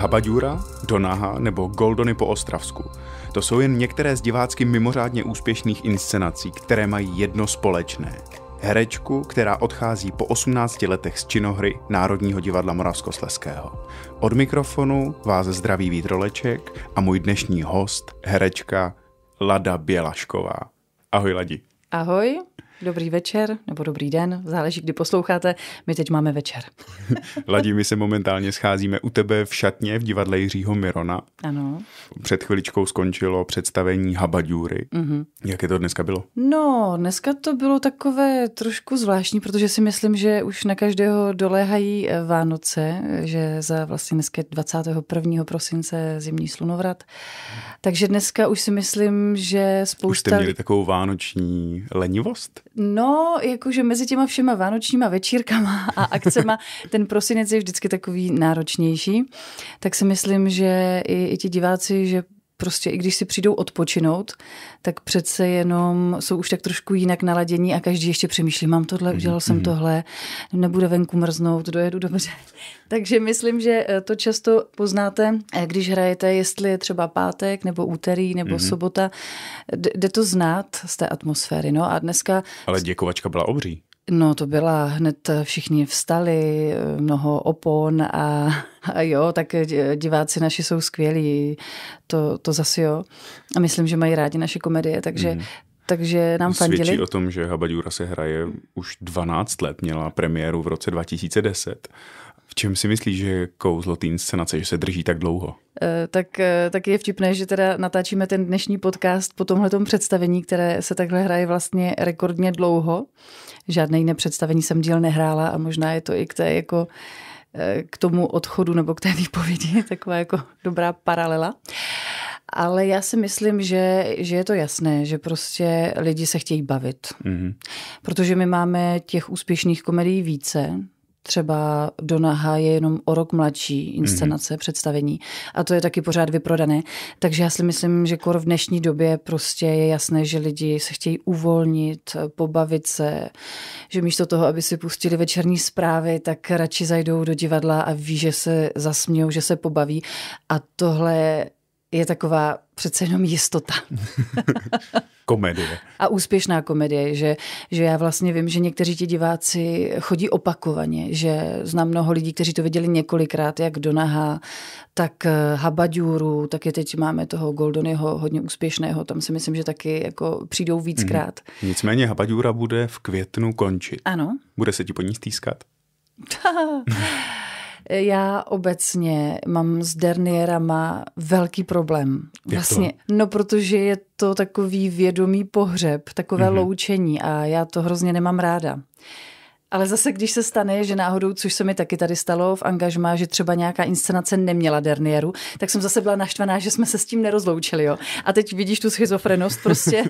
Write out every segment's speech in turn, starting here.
Habadura, Donaha nebo Goldony po Ostravsku. To jsou jen některé z divácky mimořádně úspěšných inscenací, které mají jedno společné. Herečku, která odchází po 18 letech z činohry Národního divadla Moravskosleského. Od mikrofonu vás zdraví Vítroleček a můj dnešní host, herečka Lada Bělašková. Ahoj Ladi. Ahoj. Dobrý večer, nebo dobrý den, záleží, kdy posloucháte. My teď máme večer. Ladí, my se momentálně scházíme u tebe v šatně v divadle Jiřího Mirona. Ano. Před chviličkou skončilo představení Habadjury. Mm-hmm. Jaké to dneska bylo? No, dneska to bylo takové trošku zvláštní, protože si myslím, že už na každého doléhají eh, Vánoce, že za vlastně dneska 21. prosince zimní slunovrat. Takže dneska už si myslím, že spousta... Už jste měli takovou vánoční lenivost? No, jakože mezi těma všema vánočníma večírkama a akcema ten prosinec je vždycky takový náročnější, tak si myslím, že i, i ti diváci, že prostě i když si přijdou odpočinout, tak přece jenom jsou už tak trošku jinak naladění a každý ještě přemýšlí, mám tohle, mhm, udělal jsem mhm. tohle, nebude venku mrznout, dojedu dobře. Takže myslím, že eh, to často poznáte, eh, když hrajete, jestli je třeba pátek nebo úterý nebo mm-hmm. sobota. Jde to znát z té atmosféry. No a dneska... Ale děkovačka byla obří. No to byla, hned všichni vstali, mnoho opon a, a jo, tak diváci naši jsou skvělí, to, to zase jo. A myslím, že mají rádi naše komedie, takže mm. Takže nám Svědčí fandili. Svědčí o tom, že Habaďura se hraje už 12 let, měla premiéru v roce 2010 v čem si myslíš, že je kouzlo té inscenace, že se drží tak dlouho? Eh, tak, eh, tak je vtipné, že teda natáčíme ten dnešní podcast po tomhle představení, které se takhle hraje vlastně rekordně dlouho. Žádné jiné představení jsem díl nehrála a možná je to i k té jako eh, k tomu odchodu nebo k té výpovědi taková jako dobrá paralela. Ale já si myslím, že, že je to jasné, že prostě lidi se chtějí bavit. Mm-hmm. Protože my máme těch úspěšných komedií více, třeba Donaha je jenom o rok mladší mhm. inscenace, mm-hmm. představení a to je taky pořád vyprodané. Takže já si myslím, že kor v dnešní době prostě je jasné, že lidi se chtějí uvolnit, pobavit se, že místo toho, aby si pustili večerní zprávy, tak radši zajdou do divadla a ví, že se zasmějou, že se pobaví a tohle je taková přece jenom jistota. komedie. A úspěšná komedie, že, že já vlastně vím, že někteří ti diváci chodí opakovaně, že znám mnoho lidí, kteří to viděli několikrát, jak Donaha, tak eh, Habadjuru, tak je teď máme toho Goldonyho hodně úspěšného, tam si myslím, že taky jako přijdou víckrát. Mm. Nicméně Habadjura bude v květnu končit. Ano. Bude se ti po ní stýskat? Já obecně mám s derniérama velký problém. Vlastně, no protože je to takový vědomý pohřeb, takové mm-hmm. loučení a já to hrozně nemám ráda. Ale zase, když se stane, že náhodou, což se mi taky tady stalo v angažmá, že třeba nějaká inscenace neměla dernieru, tak jsem zase byla naštvaná, že jsme se s tím nerozloučili. Jo? A teď vidíš tu schizofrenost prostě.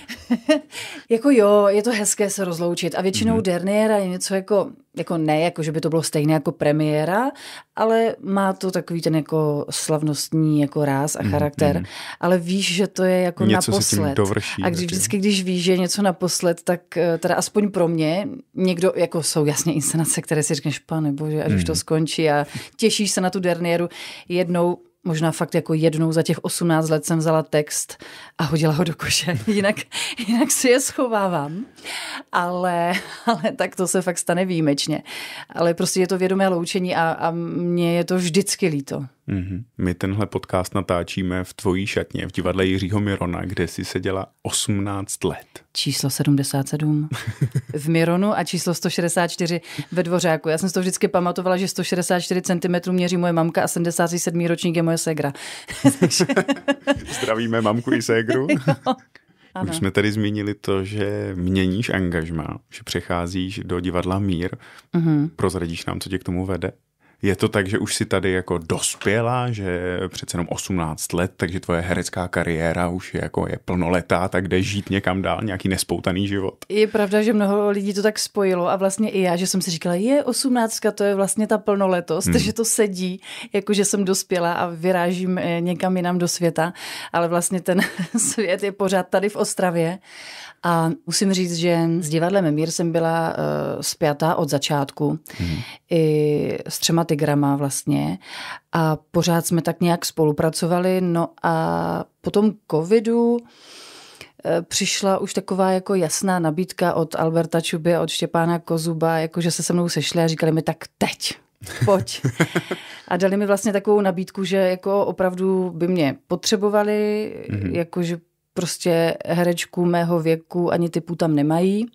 jako jo, je to hezké se rozloučit. A většinou mm-hmm. derniera je něco jako jako ne, jako že by to bylo stejné jako premiéra, ale má to takový ten jako slavnostní jako ráz a mhm, charakter, mm, mm. ale víš, že to je jako něco naposled. Se tím dovrší, a když vždycky, když víš, že je něco naposled, tak eh, teda aspoň pro mě, někdo, jako jsou jasně inscenace, které si řekneš, pane bože, až mm. už to mhm. skončí a těšíš se na tu derniéru jednou možná fakt jako jednou za těch 18 let jsem vzala text a hodila ho do koše. Jinak, jinak si je schovávám. Ale, ale tak to se fakt stane výjimečně. Ale prostě je to vědomé loučení a, a mně je to vždycky líto. Mm-hmm. My tenhle podcast natáčíme v tvojí šatně v divadle Jiřího Mirona, kde jsi seděla 18 let. Číslo 77 v Mironu a číslo 164 ve Dvořáku. Já jsem si to vždycky pamatovala, že 164 cm měří moje mamka a 77. ročník je moje ségra. Zdravíme mamku i ségru. Ano. Už jsme tady zmínili to, že měníš angažma, že přecházíš do divadla Mír. Uh-huh. Prozradíš nám, co tě k tomu vede? Je to tak, že už si tady jako dospěla, že přece jenom 18 let, takže tvoje herecká kariéra už je jako je plnoletá, tak jde žít někam dál, nějaký nespoutaný život. Je pravda, že mnoho lidí to tak spojilo a vlastně i já, že jsem si říkala, je 18, to je vlastně ta plnoletost, hmm. že to sedí, jako že jsem dospěla a vyrážím eh, někam jinam do světa, ale vlastně ten svět je pořád tady v Ostravě a musím říct, že s divadlem Mír jsem byla uh, eh, zpětá od začátku. Hmm. I s třema Tigrama vlastně a pořád jsme tak nějak spolupracovali. No a potom covidu eh, přišla už taková jako jasná nabídka od Alberta Čuby a od Štěpána Kozuba, jako že se se mnou sešli a říkali mi tak teď, pojď. A dali mi vlastně takovou nabídku, že jako opravdu by mě potřebovali, mm-hmm. jakože prostě herečku mého věku ani typu tam nemají.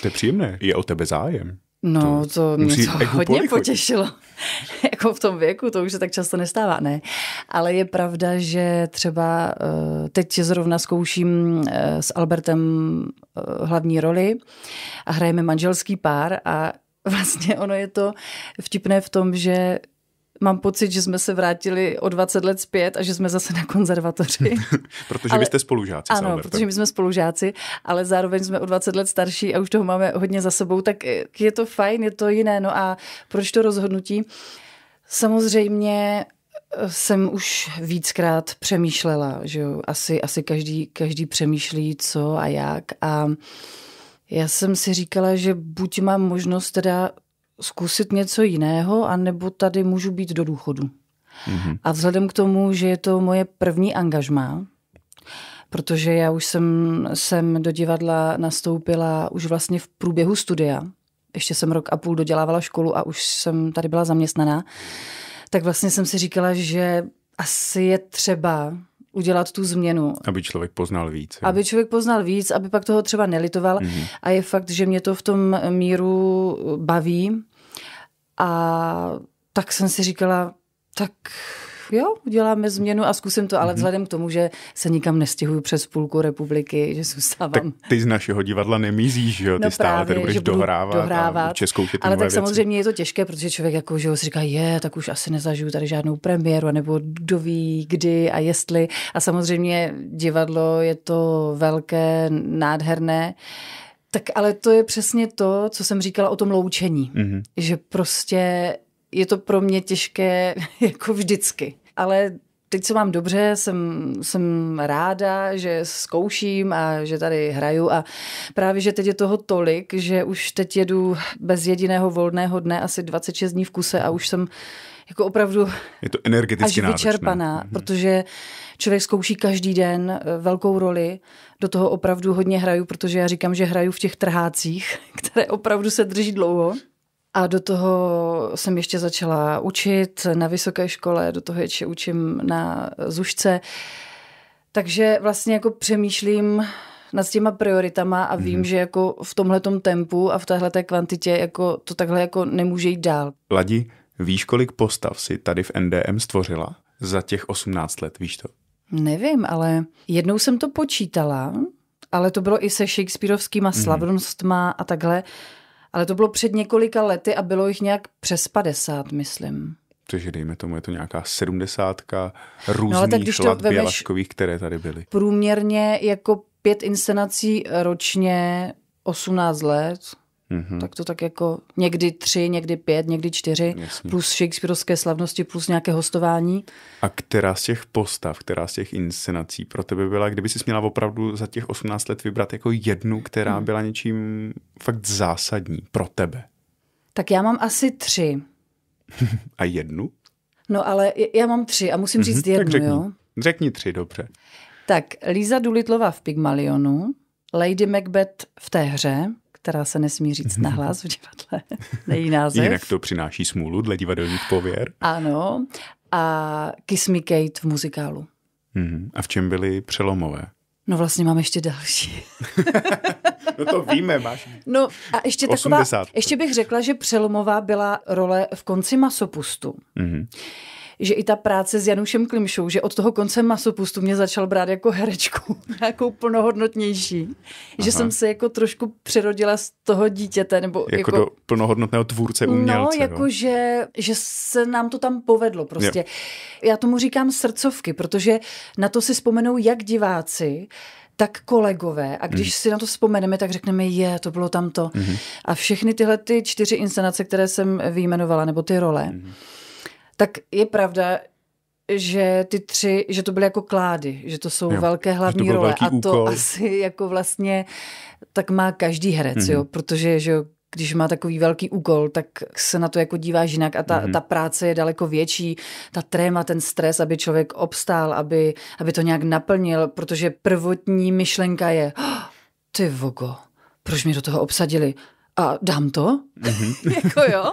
To je příjemné, je o tebe zájem. No, to, to mě to jako hodně potěšilo. jako v tom věku, to už se tak často nestává, ne. Ale je pravda, že třeba eh, teď zrovna zkouším eh, s Albertem eh, hlavní roli a hrajeme manželský pár a vlastně ono je to vtipné v tom, že mám pocit, že jsme se vrátili o 20 let zpět a že jsme zase na konzervatoři. protože ale, vy jste spolužáci. Ano, Albert. protože my jsme spolužáci, ale zároveň jsme o 20 let starší a už toho máme hodně za sebou, tak je to fajn, je to jiné. No a proč to rozhodnutí? Samozřejmě eh, jsem už víckrát přemýšlela, že jo, asi, asi každý, každý přemýšlí co a jak a já jsem si říkala, že buď mám možnost teda zkusit něco jiného, anebo tady můžu být do důchodu. Mm-hmm. A vzhledem k tomu, že je to moje první angažmá, protože já už jsem, jsem do divadla nastoupila už vlastně v průběhu studia, ještě jsem rok a půl dodělávala školu a už jsem tady byla zaměstnaná, tak vlastně jsem si říkala, že asi je třeba udělat tu změnu. Aby člověk poznal víc. Jo. Aby člověk poznal víc, aby pak toho třeba nelitoval. Mm-hmm. A je fakt, že mě to v tom míru baví. A tak jsem si říkala, tak jo, uděláme změnu a zkusím to, ale mhm. vzhledem k tomu, že se nikam nestihuju přes půlku republiky, že zůstávám. Tak ty z našeho divadla nemizíš, jo? ty no stále tady budeš dohrávat, dohrávat a českou Ale tak věci. samozřejmě je to těžké, protože člověk jako, že si říká, je, tak už asi nezažiju tady žádnou premiéru, nebo kdo ví, kdy a jestli. A samozřejmě divadlo je to velké, nádherné. Tak ale to je přesně to, co jsem říkala o tom loučení. Mm-hmm. Že prostě je to pro mě těžké jako vždycky. Ale teď se mám dobře, jsem, jsem ráda, že zkouším a že tady hraju a právě, že teď je toho tolik, že už teď jedu bez jediného volného dne asi 26 dní v kuse a už jsem jako opravdu je to energeticky až vyčerpaná, náročné. Mhm. protože člověk zkouší každý den eh, velkou roli. Do toho opravdu hodně hraju, protože já říkám, že hraju v těch trhácích, které opravdu se drží dlouho. A do toho jsem ještě začala učit na vysoké škole, do toho ještě učím na zušce. Takže vlastně jako přemýšlím nad těma prioritama a vím, mm-hmm. že jako v tomhletom tempu a v téhle kvantitě jako to takhle jako nemůže jít dál. Ladi, víš, kolik postav si tady v NDM stvořila za těch 18 let, víš to? Nevím, ale jednou jsem to počítala, ale to bylo i se Shakespeareovskýma mm-hmm. slavnostma a takhle. Ale to bylo před několika lety a bylo jich nějak přes 50, myslím. Takže dejme tomu, je to nějaká sedmdesátka různých no, ale tak, to které tady byly. Průměrně jako pět inscenací ročně 18 let, Mm-hmm. Tak to tak jako někdy tři, někdy pět, někdy čtyři, Jasně. plus Shakespeareovské slavnosti, plus nějaké hostování. A která z těch postav, která z těch inscenací pro tebe byla, kdyby jsi měla opravdu za těch 18 let vybrat jako jednu, která mm. byla něčím fakt zásadní pro tebe? Tak já mám asi tři. a jednu? No ale já mám tři a musím mm-hmm. říct jednu, tak řekni. jo? Řekni tři, dobře. Tak, Líza Dulitlova v Pygmalionu, Lady Macbeth v té hře která se nesmí říct nahlas v divadle, nejí název. Jinak to přináší smůlu dle divadelních pověr. Ano. A Kiss Me Kate v muzikálu. Mm-hmm. A v čem byly přelomové? No vlastně mám ještě další. no to víme, máš. No a ještě 80. taková, ještě bych řekla, že přelomová byla role v konci masopustu. Mm-hmm že i ta práce s Janušem Klimšou, že od toho konce masopustu mě začal brát jako herečku, nějakou plnohodnotnější. Aha. Že jsem se jako trošku přerodila z toho dítěte. Nebo jako, jako do plnohodnotného tvůrce no, umělce. No, jako Že, že se nám to tam povedlo prostě. Jo. Já tomu říkám srdcovky, protože na to si vzpomenou jak diváci, tak kolegové. A když mm. si na to vzpomeneme, tak řekneme, je, to bylo tamto. Mm. A všechny tyhle ty čtyři inscenace, které jsem vyjmenovala, nebo ty role, mm tak je pravda, že ty tři, že to byly jako klády, že to jsou jo, velké hlavní role a to úkol. asi jako vlastně tak má každý herec, mm-hmm. jo, protože že jo, když má takový velký úkol, tak se na to jako dívá jinak a ta, mm-hmm. ta práce je daleko větší, ta tréma, ten stres, aby člověk obstál, aby, aby to nějak naplnil, protože prvotní myšlenka je, oh, ty vogo, proč mě do toho obsadili? a dám to? Mm-hmm. jako jo?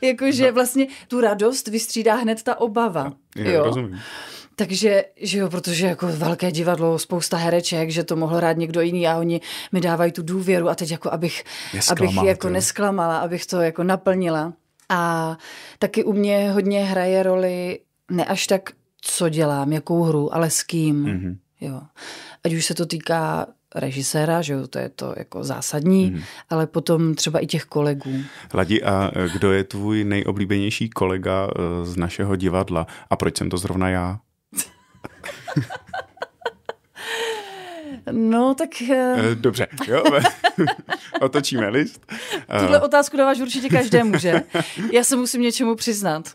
Jakože no. vlastně tu radost vystřídá hned ta obava. Já, jo, rozumím. Takže, že jo, protože jako velké divadlo, spousta hereček, že to mohl hrát někdo jiný a oni mi dávají tu důvěru a teď jako abych, abych jako nesklamala, abych to jako naplnila. A taky u mě hodně hraje roli ne až tak, co dělám, jakou hru, ale s kým. Mm-hmm. Jo. Ať už se to týká režiséra, že jo, to je to jako zásadní, mm. ale potom třeba i těch kolegů. Ladi, a e, kdo je tvůj nejoblíbenější kolega e, z našeho divadla a proč jsem to zrovna já? No, tak... E, dobře, jo. Otočíme list. Tuhle otázku dáváš určitě každému, že? Já se musím něčemu přiznat.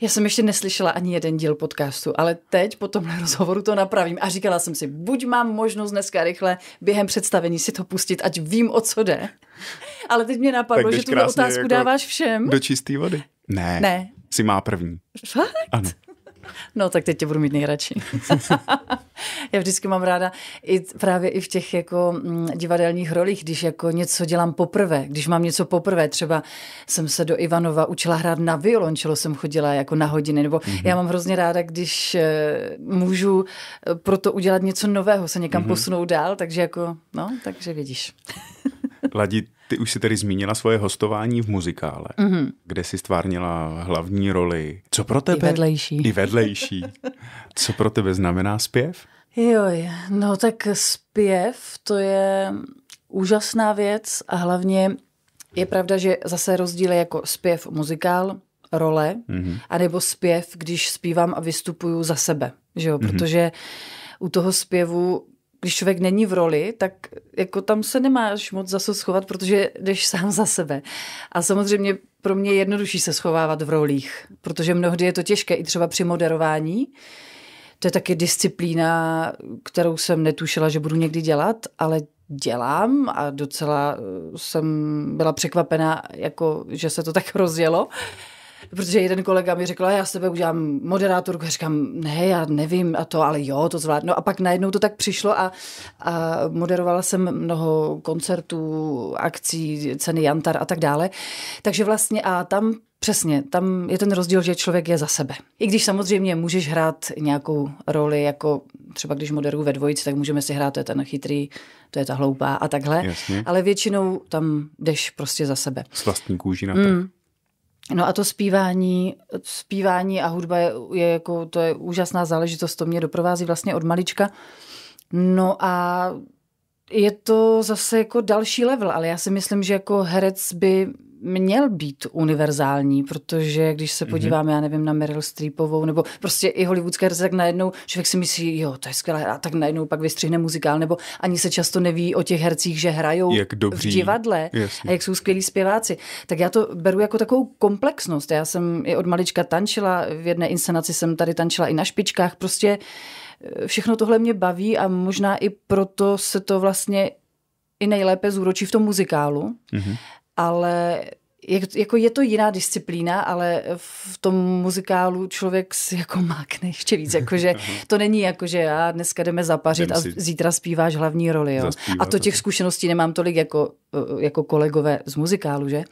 Já jsem ještě neslyšela ani jeden díl podcastu, ale teď po tomhle rozhovoru to napravím a říkala jsem si, buď mám možnost dneska rychle během představení si to pustit, ať vím, o co jde. Ale teď mě napadlo, že tu otázku jako dáváš všem. Do čisté vody. Ne. Ne. Si má první. Fakt? Ano. No tak teď tě budu mít nejradši. Já vždycky mám ráda i právě i v těch jako mm, divadelních rolích, když jako něco dělám poprvé, když mám něco poprvé, třeba jsem se do Ivanova učila hrát na violončelo, jsem chodila jako na hodiny, nebo mm-hmm. já mám hrozně ráda, když eh, můžu eh, pro to udělat něco nového, se někam mm-hmm. posunout dál, takže jako, no, takže vidíš. Ladí ty už si tedy zmínila svoje hostování v muzikále, mm-hmm. kde si stvárnila hlavní roli. Co pro tebe? I vedlejší. I vedlejší. Co pro tebe znamená zpěv? Jo, no tak zpěv to je úžasná věc a hlavně je pravda, že zase rozdíl je jako zpěv muzikál, role, mm-hmm. anebo zpěv, když zpívám a vystupuju za sebe, že jo? Mm-hmm. protože u toho zpěvu když člověk není v roli, tak jako tam se nemáš moc zase schovat, protože jdeš sám za sebe. A samozřejmě pro mě je jednodušší se schovávat v rolích, protože mnohdy je to těžké i třeba při moderování. To je taky disciplína, kterou jsem netušila, že budu někdy dělat, ale dělám a docela eh, jsem byla překvapená, jako, že se to tak rozjelo protože jeden kolega mi řekl, já sebe udělám moderátorku, a říkám, ne, já nevím a to, ale jo, to zvládnu. A pak najednou to tak přišlo a, a moderovala jsem mnoho koncertů, akcí, ceny Jantar a tak dále. Takže vlastně a tam Přesně, tam je ten rozdíl, že člověk je za sebe. I když samozřejmě můžeš hrát nějakou roli, jako třeba když moderuju ve dvojici, tak můžeme si hrát, to je ten chytrý, to je ta hloupá a takhle. Jasně. Ale většinou tam jdeš prostě za sebe. S vlastní kůží na to. Mm, No a to zpívání, zpívání a hudba je, je jako, to je úžasná záležitost, to mě doprovází vlastně od malička. No a je to zase jako další level, ale já si myslím, že jako herec by měl být univerzální, protože když se mhm. podívám, mm-hmm. já nevím, na Meryl Streepovou nebo prostě i hollywoodské herce, tak najednou člověk si myslí, jo, to je skvělé, a tak najednou pak vystřihne muzikál, nebo ani se často neví o těch hercích, že hrajou jak dobří. v divadle Jasně. a jak jsou skvělí zpěváci. Tak já to beru jako takovou komplexnost. Já jsem i od malička tančila, v jedné inscenaci jsem tady tančila i na špičkách, prostě eh, všechno tohle mě baví a možná i proto se to vlastně i nejlépe zúročí v tom muzikálu. Mm-hmm ale je, jako je to jiná disciplína, ale v tom muzikálu člověk si jako mákne ještě víc. Jakože to není jako, že já dneska jdeme zapařit a zítra zpíváš hlavní roli. Jo? A to těch zkušeností nemám tolik jako, jako kolegové z muzikálu, že?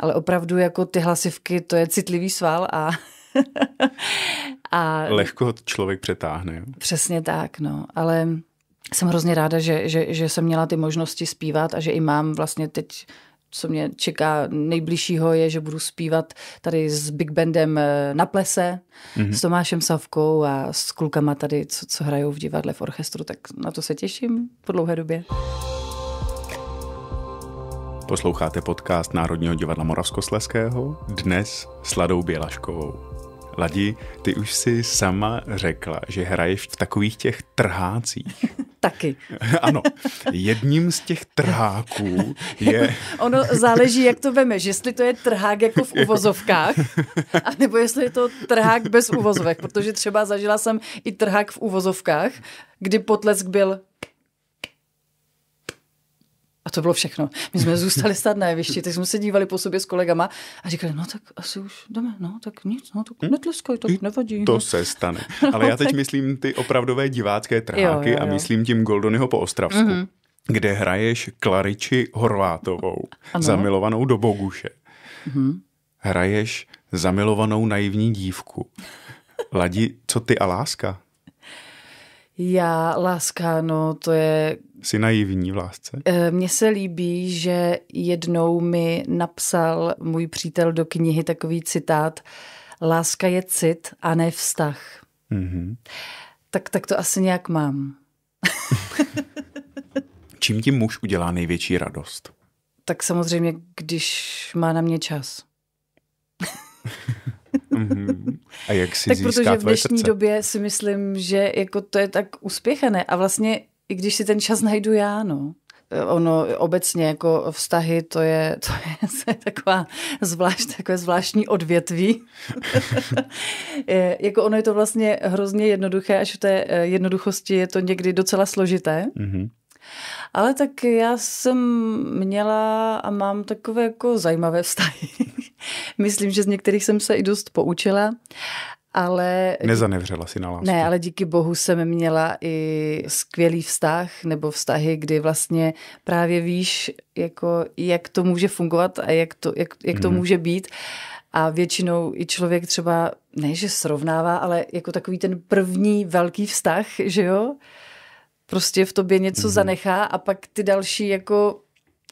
Ale opravdu jako ty hlasivky, to je citlivý sval a... a... Lehko ho člověk přetáhne. Přesně tak, no. Ale jsem hrozně ráda, že, že, že jsem měla ty možnosti zpívat a že i mám vlastně teď co mě čeká nejbližšího, je, že budu zpívat tady s Big Bandem eh, na plese, mm-hmm. s Tomášem Savkou a s klukama tady, co, co hrajou v divadle, v orchestru, tak na to se těším po dlouhé době. Posloucháte podcast Národního divadla Moravskosleského, dnes s Ladou Bělaškovou. Ladi, ty už si sama řekla, že hraješ v takových těch trhácích. Taky. ano. Jedním z těch trháků je... ono záleží, jak to vemeš. Jestli to je trhák jako v uvozovkách, anebo jestli je to trhák bez uvozovek. Protože třeba zažila jsem i trhák v uvozovkách, kdy potlesk byl to bylo všechno. My jsme zůstali stát na jevišti, tak jsme se dívali po sobě s kolegama a říkali, no tak asi už jdeme, no tak nic, no tak hm? netleskaj, to nevadí. To no. se stane. No, Ale já teď myslím ty opravdové divácké trháky jo, jo, jo. a myslím tím Goldonyho po Ostravsku. Mm-hmm kde hraješ Klariči Horvátovou, ano. zamilovanou do Boguše. Mm-hmm. Hraješ zamilovanou naivní dívku. Ladi, co ty a láska? Já, láska, no to je... Jsi naivní v lásce? Eh, mně se líbí, že jednou mi napsal můj přítel do knihy takový citát Láska je cit a ne vztah. Mm-hmm. Tak, tak to asi nějak mám. Čím ti muž udělá největší radost? Tak samozřejmě, když má na mě čas. Mm-hmm. A jak si tak protože v dnešní srdce? době si myslím, že jako to je tak uspěchané a vlastně i když si ten čas najdu já, no. Ono obecně jako vztahy, to je, to je, to je taková zvlášť, takové zvláštní odvětví. je, jako ono je to vlastně hrozně jednoduché, až v té eh, jednoduchosti je to někdy docela složité. Mm-hmm. Ale tak já jsem měla a mám takové jako zajímavé vztahy. Myslím, že z některých jsem se i dost poučila, ale... Nezanevřela si na lásku. Ne, ale díky bohu jsem měla i skvělý vztah nebo vztahy, kdy vlastně právě víš, jako, jak to může fungovat a jak to, jak, jak to hmm. může být. A většinou i člověk třeba, ne že srovnává, ale jako takový ten první velký vztah, že jo? Prostě v tobě něco mm. zanechá a pak ty další jako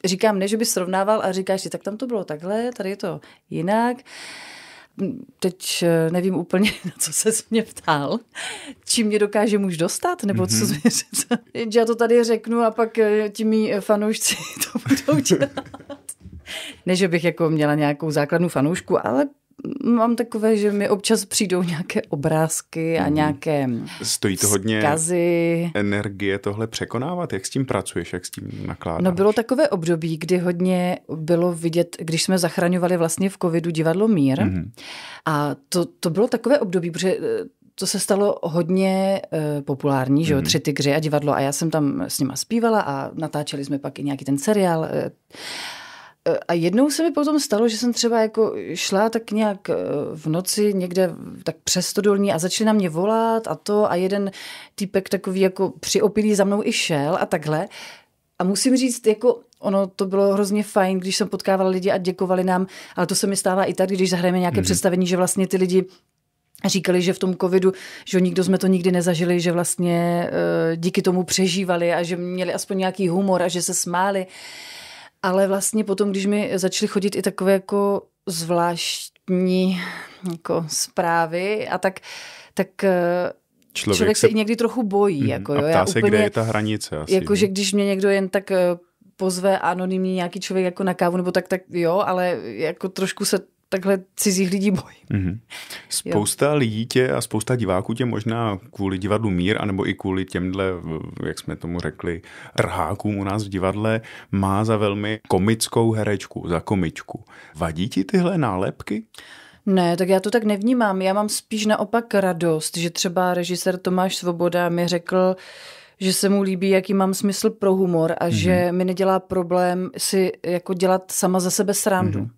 říkám, ne, že by srovnával a říkáš si, tak tam to bylo takhle, tady je to jinak. Teď eh, nevím úplně, na co se mě ptal. Čím mě dokáže muž dostat, nebo mm-hmm. co mhm. já to tady řeknu a pak eh, ti mý eh, fanoušci to budou dělat. Ne, že bych jako měla nějakou základnu fanoušku, ale mám takové, že mi občas přijdou nějaké obrázky a hmm. nějaké Stojí to hodně vzkazy. energie tohle překonávat? Jak s tím pracuješ? Jak s tím nakládáš? No bylo takové období, kdy hodně bylo vidět, když jsme zachraňovali vlastně v covidu divadlo Mír. hmm A to, to bylo takové období, protože eh, to se stalo hodně uh, populární, že jo, mhm. Tři tygři a divadlo a já jsem tam s nima zpívala a natáčeli jsme pak i nějaký ten seriál. Uh, E, a jednou se mi potom stalo, že jsem třeba jako šla tak nějak e, v noci někde tak přes Stodolní a začali na mě volat a to a jeden týpek takový jako přiopilý za mnou i šel a takhle. A musím říct, jako ono to bylo hrozně fajn, když jsem potkávala lidi a děkovali nám, ale to se mi stává i tak, když zahrajeme nějaké mm-hmm. představení, že vlastně ty lidi říkali, že v tom covidu, že nikdo jsme to nikdy nezažili, že vlastně e, díky tomu přežívali a že měli aspoň nějaký humor a že se smáli. Ale vlastně potom, když mi začaly chodit i takové jako zvláštní jako zprávy a tak, tak eh, člověk, člověk se i někdy trochu bojí. Mm, jako, jo. A ptá Já se, úplně, kde je ta hranice. Asi, jako, že když mě někdo jen tak eh, pozve anonymní nějaký člověk jako na kávu, nebo tak, tak jo, ale jako trošku se takhle cizích lidí bojím. Mm-hmm. Spousta jo. lidí tě a spousta diváků tě možná kvůli divadlu Mír, anebo i kvůli těmhle, jak jsme tomu řekli, rhákům u nás v divadle, má za velmi komickou herečku, za komičku. Vadí ti tyhle nálepky? Ne, tak já to tak nevnímám. Já mám spíš naopak radost, že třeba režisér Tomáš Svoboda mi řekl, že se mu líbí, jaký mám smysl pro humor a mm-hmm. že mi nedělá problém si jako dělat sama za sebe srandu. Mm-hmm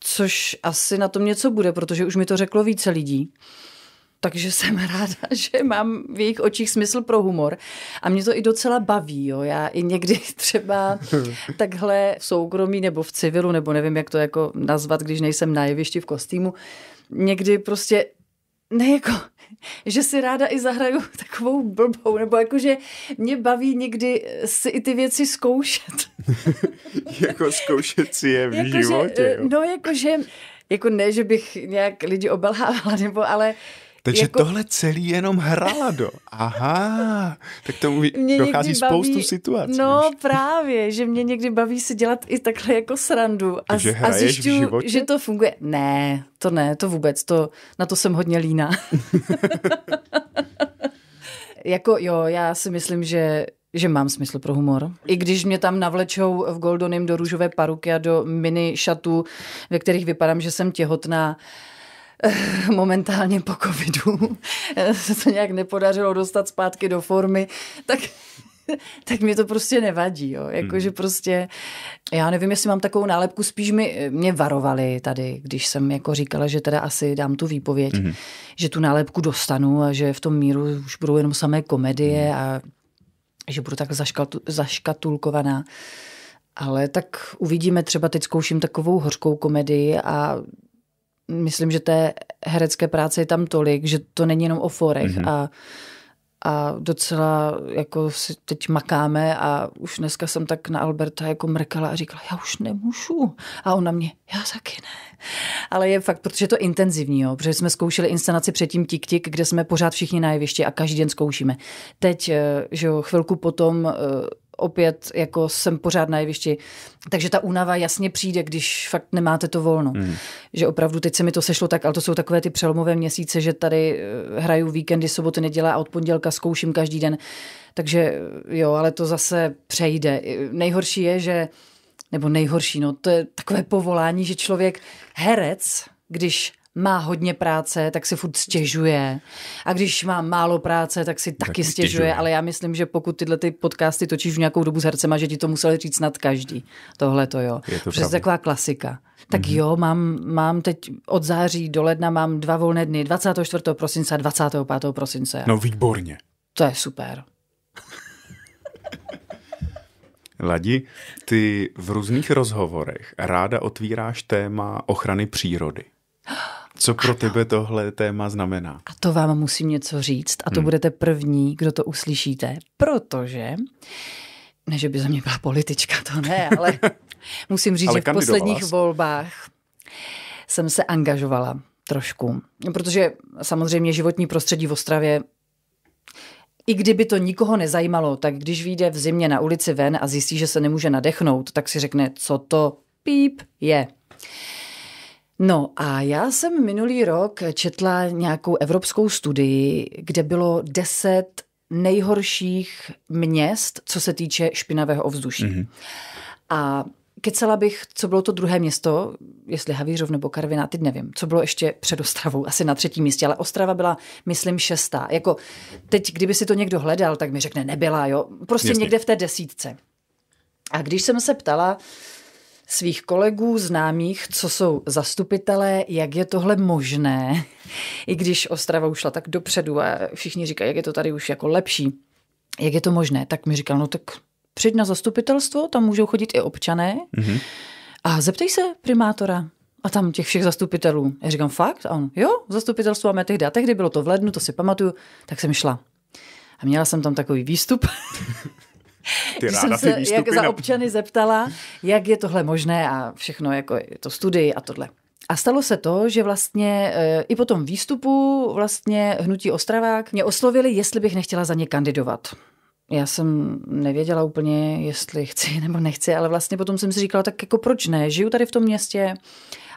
což asi na tom něco bude, protože už mi to řeklo více lidí. Takže jsem ráda, že mám v jejich očích smysl pro humor. A mě to i docela baví. Jo. Já i někdy třeba takhle v soukromí nebo v civilu, nebo nevím, jak to jako nazvat, když nejsem na jevišti v kostýmu, někdy prostě ne jako, že si ráda i zahraju takovou blbou, nebo jakože mě baví někdy eh, si i ty věci zkoušet. jako zkoušet si je v jako, životě. Že, eh, jo. No jakože, jako ne, že bych nějak lidi obelhávala, nebo ale takže jako... tohle celý jenom hrála do. Aha, tak tomu mě dochází baví... spoustu situací. No už. právě, že mě někdy baví si dělat i takhle jako srandu. A, Takže a zjišťu, že to funguje. Ne, to ne, to vůbec, to, na to jsem hodně líná. jako jo, já si myslím, že že mám smysl pro humor. I když mě tam navlečou v Goldonim do růžové paruky a do mini šatů, ve kterých vypadám, že jsem těhotná, Eh, momentálně po covidu eh, se to nějak nepodařilo dostat zpátky do formy, tak tak mě to prostě nevadí, jo. Jakože mhm. hmm. prostě, já nevím, jestli mám takovou nálepku, spíš mi, eh, mě varovali tady, když jsem jako říkala, že teda asi dám tu výpověď, hmm. že tu nálepku dostanu a že v tom míru už budou jenom samé komedie hmm. a že budu tak zaškatu, zaškatulkovaná. Ale tak uvidíme, třeba teď zkouším takovou hořkou komedii a myslím, že té herecké práce je tam tolik, že to není jenom o forech mm-hmm. a a docela jako si teď makáme a už dneska jsem tak na Alberta jako mrkala a říkala, já už nemůžu. A on na mě, já taky ne. Ale je fakt, protože je to intenzivní, jo, protože jsme zkoušeli inscenaci předtím tik, tik kde jsme pořád všichni na jevišti a každý den zkoušíme. Teď, eh, že jo, chvilku potom eh, opět jako jsem pořád na jevišti. Takže ta únava jasně přijde, když fakt nemáte to volno. Mm. Že opravdu teď se mi to sešlo tak, ale to jsou takové ty přelomové měsíce, že tady eh, hraju víkendy, soboty, neděle a od pondělka zkouším každý den. Takže eh, jo, ale to zase přejde. Eh, nejhorší je, že nebo nejhorší, no to je takové povolání, že člověk herec, když má hodně práce, tak si furt stěžuje. A když má málo práce, tak si taky tak stěžuje. stěžuje. Ale já myslím, že pokud tyhle ty podcasty točíš v nějakou dobu s hercema, že ti to museli říct snad každý. Tohle to jo. Je to Protože taková klasika. Tak mm-hmm. jo, mám, mám teď od září do ledna mám dva volné dny, 24. prosince a 25. prosince. No výborně. To je super. Ladi, ty v různých rozhovorech ráda otvíráš téma ochrany přírody. Co pro ano. tebe tohle téma znamená? A to vám musím něco říct a to hmm. budete první, kdo to uslyšíte, protože, ne, že by za mě byla politička, to ne, ale musím říct, ale že v posledních vás. volbách jsem se angažovala trošku, protože samozřejmě životní prostředí v Ostravě i kdyby to nikoho nezajímalo, tak když vyjde v zimě na ulici ven a zjistí, že se nemůže nadechnout, tak si řekne, co to píp je. No a já jsem minulý rok četla nějakou evropskou studii, kde bylo deset nejhorších měst, co se týče špinavého ovzduší. Mm-hmm. A kecela bych, co bylo to druhé město, jestli Havířov nebo Karviná, teď nevím, co bylo ještě před Ostravou, asi na třetím místě, ale Ostrava byla, myslím, šestá. Jako teď, kdyby si to někdo hledal, tak mi řekne, nebyla, jo, prostě Jasně. někde v té desítce. A když jsem se ptala svých kolegů, známých, co jsou zastupitelé, jak je tohle možné, i když Ostrava ušla tak dopředu a všichni říkají, jak je to tady už jako lepší, jak je to možné, tak mi říkal, no tak přijď na zastupitelstvo, tam můžou chodit i občané mm-hmm. a zeptej se primátora, a tam těch všech zastupitelů. Já říkám, fakt? A on, jo, zastupitelstvo máme tehdy. A tehdy bylo to v lednu, to si pamatuju, tak jsem šla. A měla jsem tam takový výstup. Ty ráda jsem se jak za občany zeptala, jak je tohle možné a všechno, jako je to studii a tohle. A stalo se to, že vlastně eh, i po tom výstupu vlastně Hnutí Ostravák mě oslovili, jestli bych nechtěla za ně kandidovat. Já jsem nevěděla úplně, jestli chci nebo nechci, ale vlastně potom jsem si říkala, tak jako proč ne, žiju tady v tom městě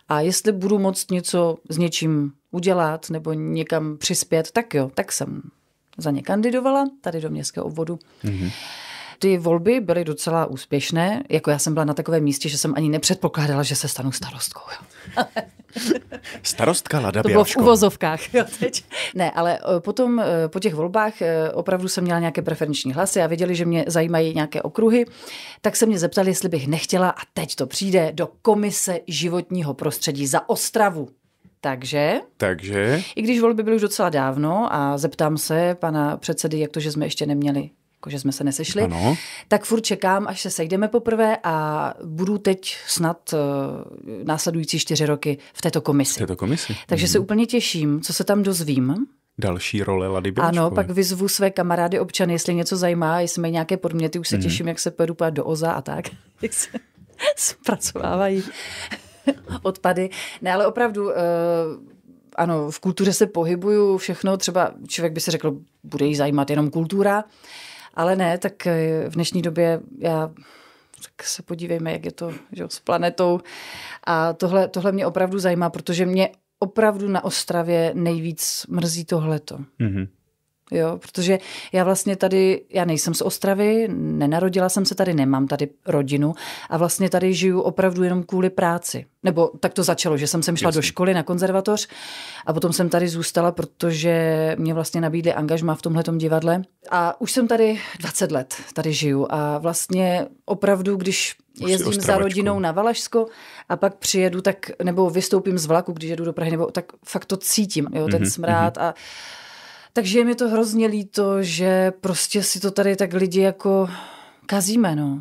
a jestli budu moct něco s něčím udělat nebo někam přispět, tak jo, tak jsem za ně kandidovala tady do městského obvodu. Mm-hmm. Ty volby byly docela úspěšné, jako já jsem byla na takovém místě, že jsem ani nepředpokládala, že se stanu starostkou. Starostka Lada To bylo v uvozovkách. Jo, teď. Ne, ale e, potom e, po těch volbách e, opravdu jsem měla nějaké preferenční hlasy a věděli, že mě zajímají nějaké okruhy, tak se mě zeptali, jestli bych nechtěla, a teď to přijde, do Komise životního prostředí za Ostravu. Takže, Takže, i když volby byly už docela dávno a zeptám se pana předsedy, jak to, že jsme ještě neměli jakože jsme se nesešli, ano. tak furt čekám, až se sejdeme poprvé a budu teď snad uh, následující čtyři roky v této komisi. V této komisi. Takže mm. se mhm. úplně těším, co se tam dozvím. Další role Lady Běloškové. Ano, pak vyzvu své kamarády občany, jestli něco zajímá, jestli mají nějaké podměty, už se mm. těším, jak se pojedu do OZA a tak, jak se zpracovávají odpady. Ne, ale opravdu... Uh, ano, v kultuře se pohybuju, všechno, třeba člověk by se řekl, bude jí zajímat jenom kultura, ale ne, tak eh, v dnešní době já tak se podívejme, jak je to že, s planetou. A tohle, tohle mě opravdu zajímá, protože mě opravdu na Ostravě nejvíc mrzí tohleto. Mm-hmm. Jo, protože já vlastně tady, já nejsem z Ostravy, nenarodila jsem se tady, nemám tady rodinu a vlastně tady žiju opravdu jenom kvůli práci. Nebo tak to začalo, že jsem sem šla Jasně. do školy na konzervatoř a potom jsem tady zůstala, protože mě vlastně nabídli angažma v tomhletom divadle. A už jsem tady 20 let, tady žiju a vlastně opravdu, když jezdím za rodinou na Valašsko a pak přijedu tak, nebo vystoupím z vlaku, když jedu do Prahy, nebo tak fakt to cítím, jo, ten mm-hmm, smrát mm-hmm. a takže je mi to hrozně líto, že prostě si to tady tak lidi jako kazíme, no.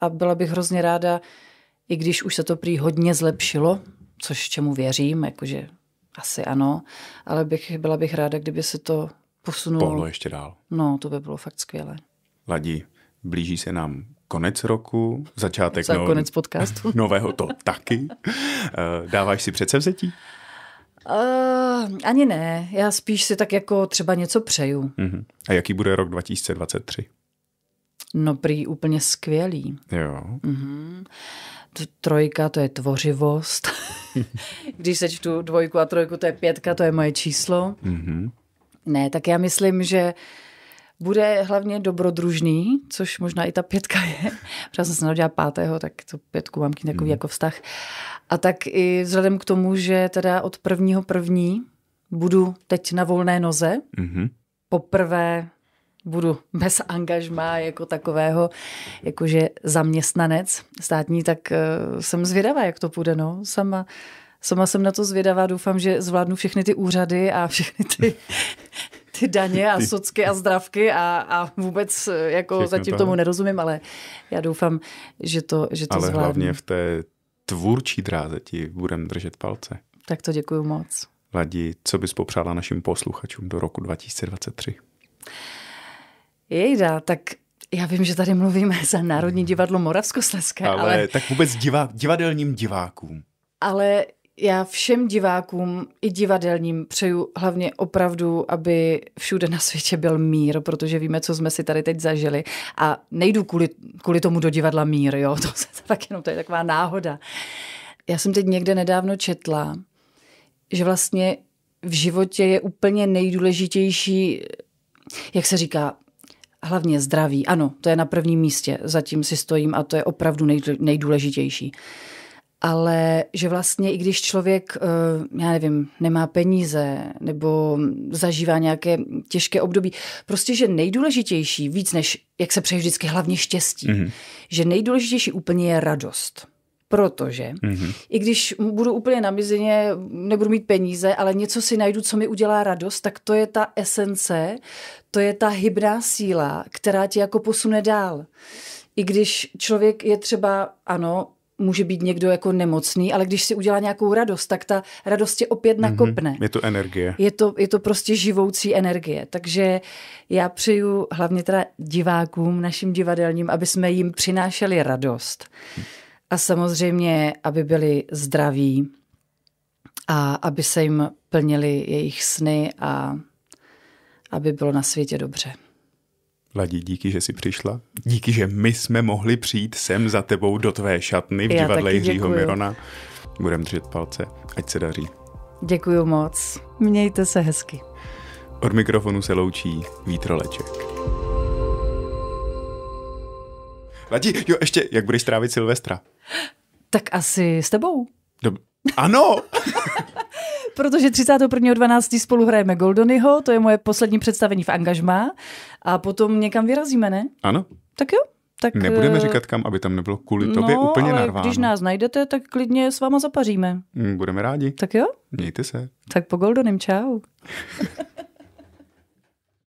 A byla bych hrozně ráda, i když už se to prý hodně zlepšilo, což čemu věřím, jakože asi ano, ale bych, byla bych ráda, kdyby se to posunulo. Pohlo ještě dál. No, to by bylo fakt skvělé. Ladí, blíží se nám konec roku, začátek Za no- konec podcastu. nového to taky. Eh, dáváš si předsevzetí? Uh, ani ne, já spíš si tak jako třeba něco přeju. Uh-huh. A jaký bude rok 2023? No prý úplně skvělý. Jo. Uh-huh. Trojka to je tvořivost. Když sečtu dvojku a trojku, to je pětka, to je moje číslo. Uh-huh. Ne, tak já myslím, že uh, bude hlavně dobrodružný, což možná i ta pětka je. Protože jsem se narodila pátého, tak to pětku mám k takový mm. jako vztah. A tak i vzhledem k tomu, že teda od prvního první budu teď na volné noze, mm-hmm. poprvé budu bez angažmá jako takového, jakože zaměstnanec státní, tak uh, jsem zvědavá, jak to půjde, no. Sama, sama jsem na to zvědavá, doufám, že zvládnu všechny ty úřady a všechny ty ty daně a socky a zdravky a, a vůbec eh, jako Všechno zatím tomu nerozumím, ale já doufám, že to, že to ale zvládnu. hlavně v té tvůrčí dráze ti budem držet palce. Tak to děkuji moc. Ladi, co bys popřála našim posluchačům do roku 2023? Jejda, tak já vím, že tady mluvíme za Národní divadlo Moravskosleské, ale... ale... Tak vůbec diva, divadelním divákům. Ale já všem divákům i divadelním přeju hlavně opravdu, aby všude na světě byl mír, protože víme, co jsme si tady teď zažili. A nejdu kvůli, kvůli tomu do divadla mír, jo, to se tak jenom, to je taková náhoda. Já jsem teď někde nedávno četla, že vlastně v životě je úplně nejdůležitější, jak se říká, hlavně zdraví. Ano, to je na prvním místě, zatím si stojím a to je opravdu nejdůležitější ale že vlastně i když člověk, eh, já nevím, nemá peníze nebo zažívá nějaké těžké období, prostě, že nejdůležitější, víc než, jak se přeje vždycky, hlavně štěstí, mm-hmm. že nejdůležitější úplně je radost. Protože mm-hmm. i když budu úplně na mizině, nebudu mít peníze, ale něco si najdu, co mi udělá radost, tak to je ta esence, to je ta hybná síla, která tě jako posune dál. I když člověk je třeba, ano, může být někdo jako nemocný, ale když si udělá nějakou radost, tak ta radost tě opět mhm. nakopne. Mm-hmm. Je to energie. Je to, je to prostě živoucí energie. Takže já přeju hlavně teda divákům, našim divadelním, aby jsme jim přinášeli radost. A samozřejmě, aby byli zdraví a aby se jim plnili jejich sny a aby bylo na světě dobře. Ladí, díky, že jsi přišla. Díky, že my jsme mohli přijít sem za tebou do tvé šatny v divadle Jiřího Mirona. Budeme držet palce, ať se daří. Děkuji moc. Mějte se hezky. Od mikrofonu se loučí Vítroleček. Ladí, jo, ještě, jak budeš trávit Silvestra? Tak asi s tebou. Dob- ano! protože 31.12. spolu hrajeme Goldonyho, to je moje poslední představení v angažmá a potom někam vyrazíme, ne? Ano. Tak jo. Tak, Nebudeme eh, říkat kam, aby tam nebylo kvůli no, tobě úplně ale narváno. když nás najdete, tak klidně s váma zapaříme. Budeme rádi. Tak jo. Mějte se. Tak po Goldonym, čau.